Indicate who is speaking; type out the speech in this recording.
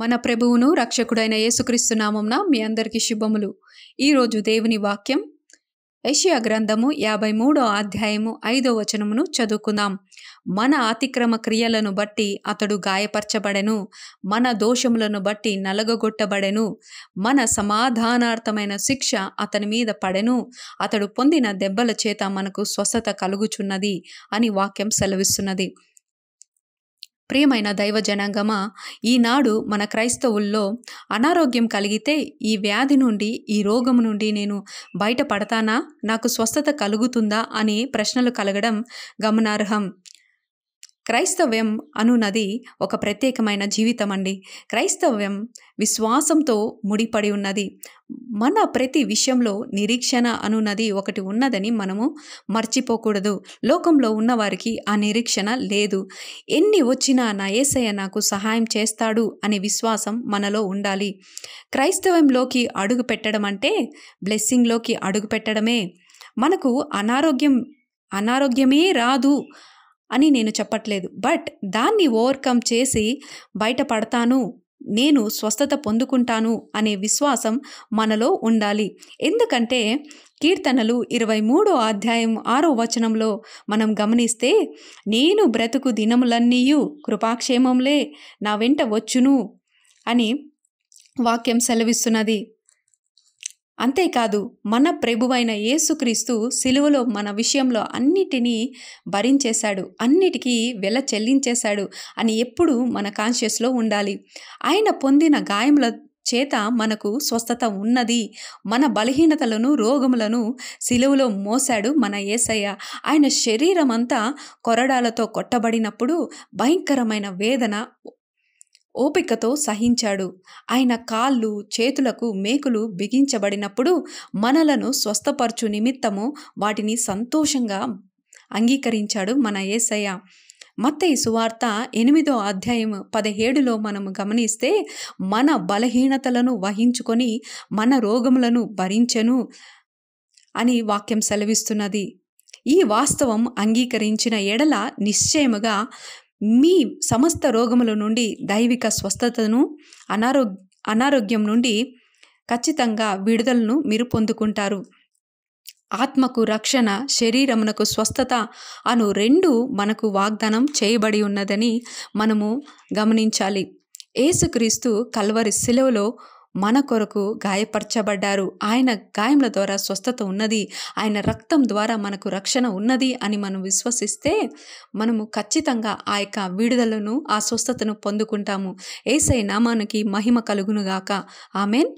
Speaker 1: మన ప్రభువును రక్షకుడైన యేసుక్రీస్తు నామంన మీ అందరికీ శుభములు ఈరోజు దేవుని వాక్యం యశియా గ్రంథము యాభై మూడో అధ్యాయము ఐదో వచనమును చదువుకుందాం మన అతిక్రమ క్రియలను బట్టి అతడు గాయపరచబడెను మన దోషములను బట్టి నలగగొట్టబడెను మన సమాధానార్థమైన శిక్ష అతని మీద పడెను అతడు పొందిన దెబ్బల చేత మనకు స్వస్థత కలుగుచున్నది అని వాక్యం సెలవిస్తున్నది ప్రియమైన దైవ జనాంగమా ఈనాడు మన క్రైస్తవుల్లో అనారోగ్యం కలిగితే ఈ వ్యాధి నుండి ఈ రోగం నుండి నేను బయటపడతానా నాకు స్వస్థత కలుగుతుందా అనే ప్రశ్నలు కలగడం గమనార్హం క్రైస్తవ్యం అనున్నది ఒక ప్రత్యేకమైన జీవితం అండి క్రైస్తవ్యం విశ్వాసంతో ముడిపడి ఉన్నది మన ప్రతి విషయంలో నిరీక్షణ అనున్నది ఒకటి ఉన్నదని మనము మర్చిపోకూడదు లోకంలో ఉన్నవారికి ఆ నిరీక్షణ లేదు ఎన్ని వచ్చినా నా ఏసయ్య నాకు సహాయం చేస్తాడు అనే విశ్వాసం మనలో ఉండాలి క్రైస్తవంలోకి అడుగు పెట్టడం అంటే బ్లెస్సింగ్లోకి అడుగు పెట్టడమే మనకు అనారోగ్యం అనారోగ్యమే రాదు అని నేను చెప్పట్లేదు బట్ దాన్ని ఓవర్కమ్ చేసి బయటపడతాను నేను స్వస్థత పొందుకుంటాను అనే విశ్వాసం మనలో ఉండాలి ఎందుకంటే కీర్తనలు ఇరవై మూడో అధ్యాయం ఆరో వచనంలో మనం గమనిస్తే నేను బ్రతుకు దినములన్నీయు కృపాక్షేమంలే నా వెంట వచ్చును అని వాక్యం సెలవిస్తున్నది అంతేకాదు మన ప్రభువైన యేసుక్రీస్తు సిలువలో మన విషయంలో అన్నిటినీ భరించేశాడు అన్నిటికీ వెల చెల్లించేశాడు అని ఎప్పుడు మన కాన్షియస్లో ఉండాలి ఆయన పొందిన గాయముల చేత మనకు స్వస్థత ఉన్నది మన బలహీనతలను రోగములను సిలువలో మోశాడు మన ఏసయ్య ఆయన శరీరం అంతా కొరడాలతో కొట్టబడినప్పుడు భయంకరమైన వేదన ఓపికతో సహించాడు ఆయన కాళ్ళు చేతులకు మేకులు బిగించబడినప్పుడు మనలను స్వస్థపరచు నిమిత్తము వాటిని సంతోషంగా అంగీకరించాడు మన ఏసయ్య మత్తయి సువార్త ఎనిమిదో అధ్యాయం పదిహేడులో మనం గమనిస్తే మన బలహీనతలను వహించుకొని మన రోగములను భరించెను అని వాక్యం సెలవిస్తున్నది ఈ వాస్తవం అంగీకరించిన ఎడల నిశ్చయముగా మీ సమస్త రోగముల నుండి దైవిక స్వస్థతను అనారో అనారోగ్యం నుండి ఖచ్చితంగా విడుదలను మీరు పొందుకుంటారు ఆత్మకు రక్షణ శరీరమునకు స్వస్థత అను రెండు మనకు వాగ్దానం చేయబడి ఉన్నదని మనము గమనించాలి ఏసుక్రీస్తు కల్వరి శిలవలో మన కొరకు గాయపరచబడ్డారు ఆయన గాయముల ద్వారా స్వస్థత ఉన్నది ఆయన రక్తం ద్వారా మనకు రక్షణ ఉన్నది అని మనం విశ్వసిస్తే మనము ఖచ్చితంగా ఆ యొక్క విడుదలను ఆ స్వస్థతను పొందుకుంటాము ఏసై నామానికి మహిమ కలుగునుగాక ఆమెన్